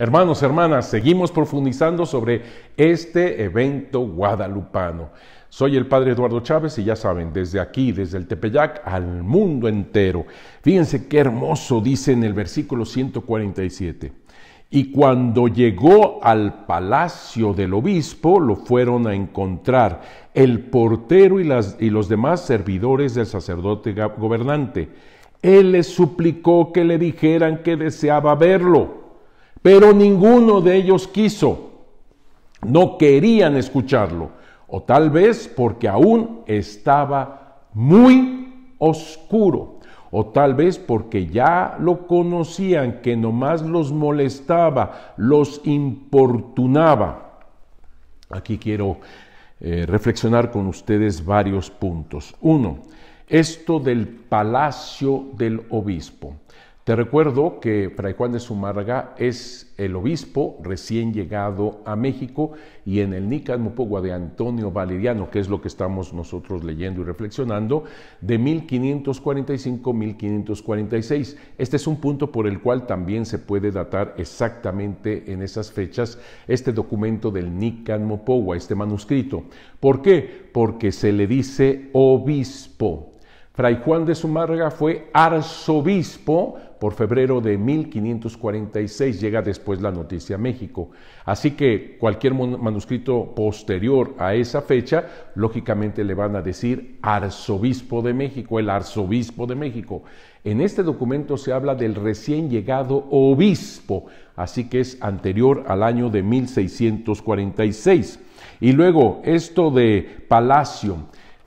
Hermanos, hermanas, seguimos profundizando sobre este evento guadalupano. Soy el padre Eduardo Chávez y ya saben, desde aquí, desde el Tepeyac al mundo entero. Fíjense qué hermoso dice en el versículo 147. Y cuando llegó al palacio del obispo, lo fueron a encontrar el portero y, y los demás servidores del sacerdote gobernante. Él les suplicó que le dijeran que deseaba verlo. Pero ninguno de ellos quiso, no querían escucharlo, o tal vez porque aún estaba muy oscuro, o tal vez porque ya lo conocían, que nomás los molestaba, los importunaba. Aquí quiero eh, reflexionar con ustedes varios puntos. Uno, esto del palacio del obispo. Te recuerdo que Fray Juan de Sumarga es el obispo recién llegado a México y en el Nican Mopogua de Antonio Valeriano, que es lo que estamos nosotros leyendo y reflexionando, de 1545-1546. Este es un punto por el cual también se puede datar exactamente en esas fechas este documento del Nican Mopogua, este manuscrito. ¿Por qué? Porque se le dice obispo Fray Juan de Zumárraga fue arzobispo por febrero de 1546, llega después la noticia a México. Así que cualquier manuscrito posterior a esa fecha, lógicamente le van a decir arzobispo de México, el arzobispo de México. En este documento se habla del recién llegado obispo, así que es anterior al año de 1646. Y luego esto de palacio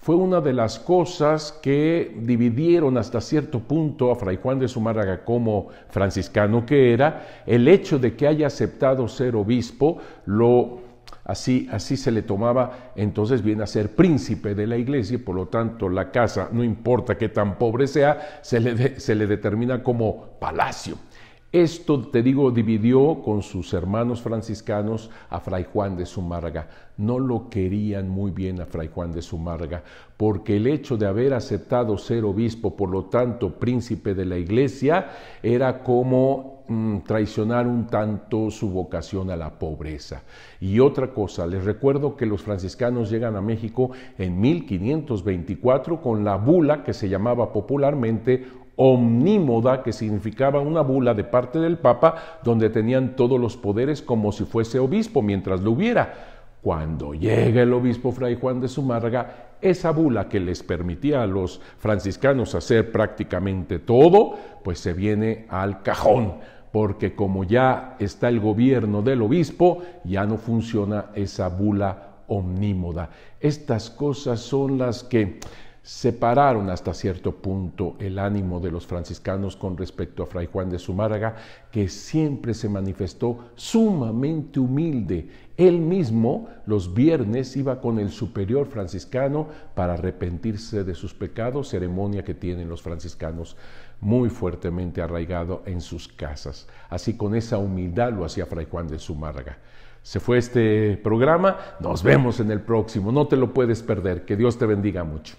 fue una de las cosas que dividieron hasta cierto punto a Fray Juan de Zumárraga como franciscano que era, el hecho de que haya aceptado ser obispo, lo, así, así se le tomaba, entonces viene a ser príncipe de la iglesia y por lo tanto la casa, no importa que tan pobre sea, se le, se le determina como palacio. Esto, te digo, dividió con sus hermanos franciscanos a Fray Juan de Zumárraga. No lo querían muy bien a Fray Juan de Zumárraga, porque el hecho de haber aceptado ser obispo, por lo tanto príncipe de la iglesia, era como mm, traicionar un tanto su vocación a la pobreza. Y otra cosa, les recuerdo que los franciscanos llegan a México en 1524 con la bula que se llamaba popularmente omnímoda, que significaba una bula de parte del Papa, donde tenían todos los poderes como si fuese obispo, mientras lo hubiera. Cuando llega el obispo Fray Juan de Zumárraga, esa bula que les permitía a los franciscanos hacer prácticamente todo, pues se viene al cajón, porque como ya está el gobierno del obispo, ya no funciona esa bula omnímoda. Estas cosas son las que separaron hasta cierto punto el ánimo de los franciscanos con respecto a Fray Juan de Zumárraga, que siempre se manifestó sumamente humilde. Él mismo los viernes iba con el superior franciscano para arrepentirse de sus pecados, ceremonia que tienen los franciscanos muy fuertemente arraigado en sus casas. Así con esa humildad lo hacía Fray Juan de Zumárraga. Se fue este programa, nos vemos en el próximo, no te lo puedes perder, que Dios te bendiga mucho.